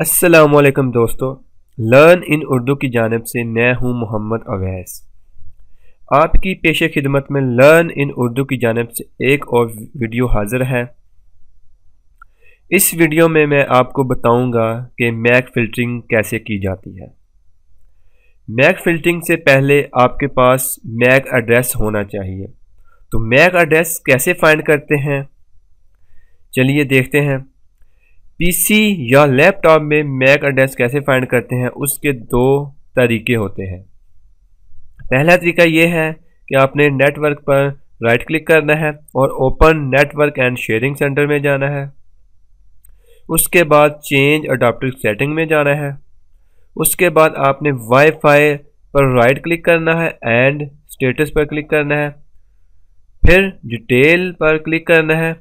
असलकम दोस्तों learn in Urdu की जानब से मैं हूँ मोहम्मद अवैस आपकी पेशे खिदमत में लर्न इन उर्दू की जानब से एक और वीडियो हाजिर है इस वीडियो में मैं आपको बताऊंगा कि मैक फ़िल्टरिंग कैसे की जाती है मैक फ़िल्टरिंग से पहले आपके पास मैक एड्रेस होना चाहिए तो मैक एड्रेस कैसे फाइंड करते हैं चलिए देखते हैं पीसी या लैपटॉप में मैक एड्रेस कैसे फाइंड करते हैं उसके दो तरीके होते हैं पहला तरीका यह है कि आपने नेटवर्क पर राइट क्लिक करना है और open network and sharing center में जाना है उसके बाद चेंज अडाप्ट सेटिंग में जाना है उसके बाद आपने वाईफाई पर राइट क्लिक करना है एंड स्टेटस पर क्लिक करना है फिर डिटेल पर क्लिक करना है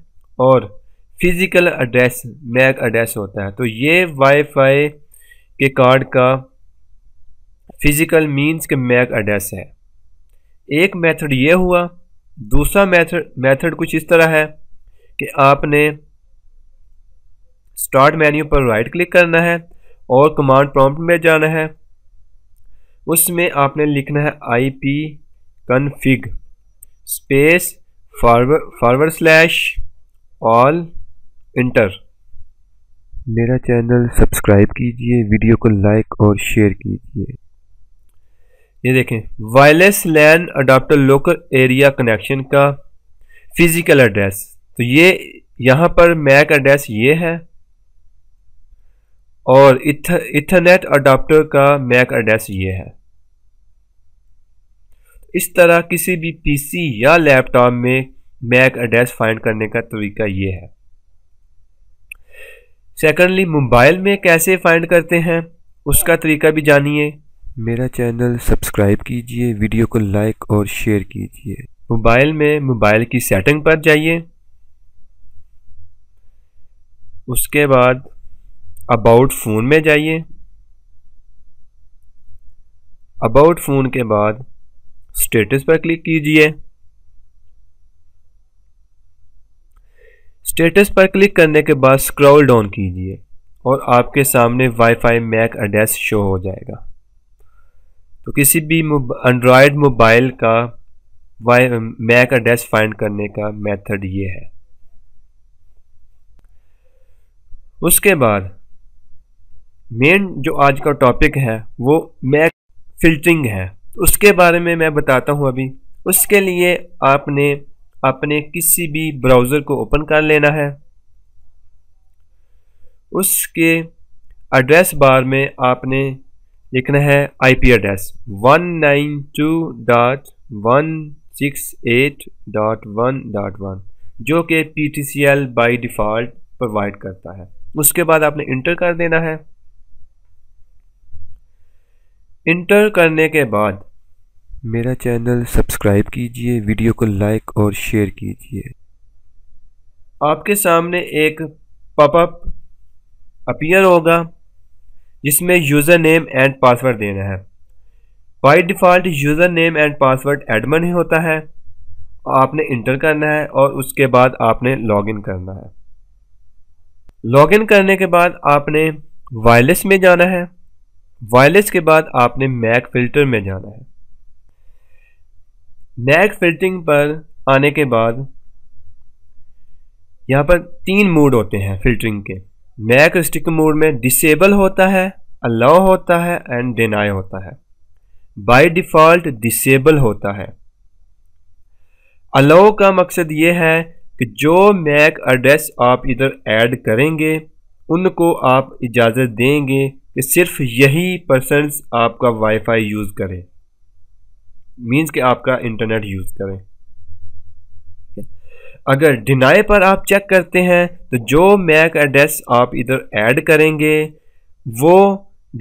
और फिज़िकल एड्रेस मैक एड्रेस होता है तो ये वाईफाई के कार्ड का फिज़िकल मींस के मैक एड्रेस है एक मेथड ये हुआ दूसरा मेथड मेथड कुछ इस तरह है कि आपने स्टार्ट मेन्यू पर राइट क्लिक करना है और कमांड प्रॉम्प्ट में जाना है उसमें आपने लिखना है ipconfig space forward forward slash all enter मेरा चैनल सब्सक्राइब कीजिए वीडियो को लाइक और शेयर कीजिए ये देखें wireless LAN adapter local area connection का फिज़िकल एड्रेस तो ये यहाँ पर मैक एड्रेस ये है और इथरनेट अडाप्टर का मैक एड्रेस ये है इस तरह किसी भी पीसी या लैपटॉप में मैक एड्रेस फाइंड करने का तरीका ये है सेकेंडली मोबाइल में कैसे फाइंड करते हैं उसका तरीका भी जानिए मेरा चैनल सब्सक्राइब कीजिए वीडियो को लाइक और शेयर कीजिए मोबाइल में मोबाइल की सेटिंग पर जाइए उसके बाद अबाउट फ़ोन में जाइए अबाउट फ़ोन के बाद स्टेटस पर क्लिक कीजिए स्टेटस पर क्लिक करने के बाद स्क्रॉल डाउन कीजिए और आपके सामने वाईफाई मैक एड्रेस शो हो जाएगा तो किसी भी एंड्रॉयड मोबाइल का वाई मैक एड्रेस फाइंड करने का मेथड ये है उसके बाद मेन जो आज का टॉपिक है वो मैक फिल्टरिंग है उसके बारे में मैं बताता हूँ अभी उसके लिए आपने अपने किसी भी ब्राउज़र को ओपन कर लेना है उसके एड्रेस बार में आपने लिखना है IP address one nine two dot one six eight dot one dot one जो कि P T C L by default provide करता है उसके बाद आपने इंटर कर देना है इंटर करने के बाद मेरा चैनल सब्सक्राइब कीजिए वीडियो को लाइक और शेयर कीजिए आपके सामने एक पॉपअप अपीयर होगा जिसमें यूज़र नेम एंड पासवर्ड देना है by default user name and password admin ही होता है आपने इंटर करना है और उसके बाद आपने लॉगिन करना है लॉगिन करने के बाद आपने वायरलेस में जाना है वायरलेस के बाद आपने मैक फिल्टर में जाना है नेक फिल्टिंग पर आने के बाद यहाँ पर तीन मोड होते हैं फिल्टरिंग के मैक स्टिक मोड में डिसेबल होता है अलाउ होता है एंड डिनाई होता है बाय डिफ़ॉल्ट डिसेबल होता है अलाउ का मकसद ये है कि जो मैक एड्रेस आप इधर ऐड करेंगे उनको आप इजाज़त देंगे कि सिर्फ यही पर्सनस आपका वाईफाई यूज़ करें मीन्स कि आपका इंटरनेट यूज़ करें अगर डिनाई पर आप चेक करते हैं तो जो मैक एड्रेस आप इधर ऐड करेंगे वो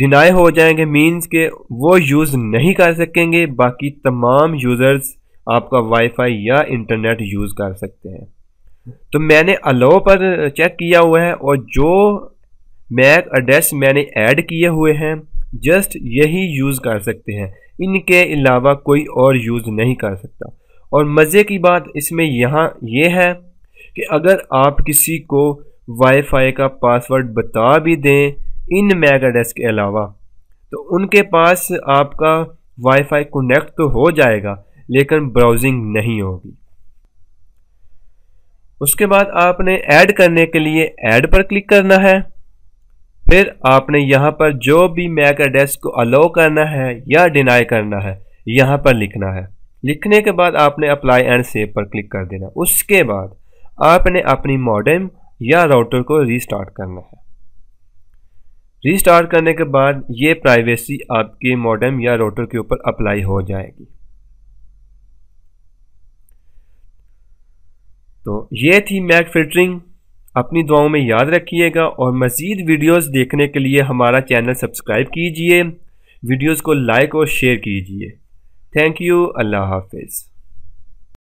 डिनाई हो जाएंगे मींस के वो यूज़ नहीं कर सकेंगे बाकी तमाम यूज़र्स आपका वाईफाई या इंटरनेट यूज़ कर सकते हैं तो मैंने अलो पर चेक किया हुआ है और जो मैक एड्रेस मैंने ऐड किए हुए हैं जस्ट यही यूज़ कर सकते हैं इनके अलावा कोई और यूज़ नहीं कर सकता और मज़े की बात इसमें यहाँ ये यह है कि अगर आप किसी को वाईफाई का पासवर्ड बता भी दें इन मेगा डेस्क के अलावा तो उनके पास आपका वाईफाई कनेक्ट तो हो जाएगा लेकिन ब्राउजिंग नहीं होगी उसके बाद आपने ऐड करने के लिए ऐड पर क्लिक करना है फिर आपने यहाँ पर जो भी मैक एड्रेस को अलाउ करना है या डिनाई करना है यहाँ पर लिखना है लिखने के बाद आपने अप्लाई एंड सेव पर क्लिक कर देना उसके बाद आपने अपनी मॉडेम या राउटर को रीस्टार्ट करना है रीस्टार्ट करने के बाद ये प्राइवेसी आपके मॉडेम या राउटर के ऊपर अप्लाई हो जाएगी तो ये थी मैक फिल्टरिंग अपनी दुआओं में याद रखिएगा और मज़ीद वीडियोस देखने के लिए हमारा चैनल सब्सक्राइब कीजिए वीडियोस को लाइक और शेयर कीजिए थैंक यू अल्लाह हाफिज़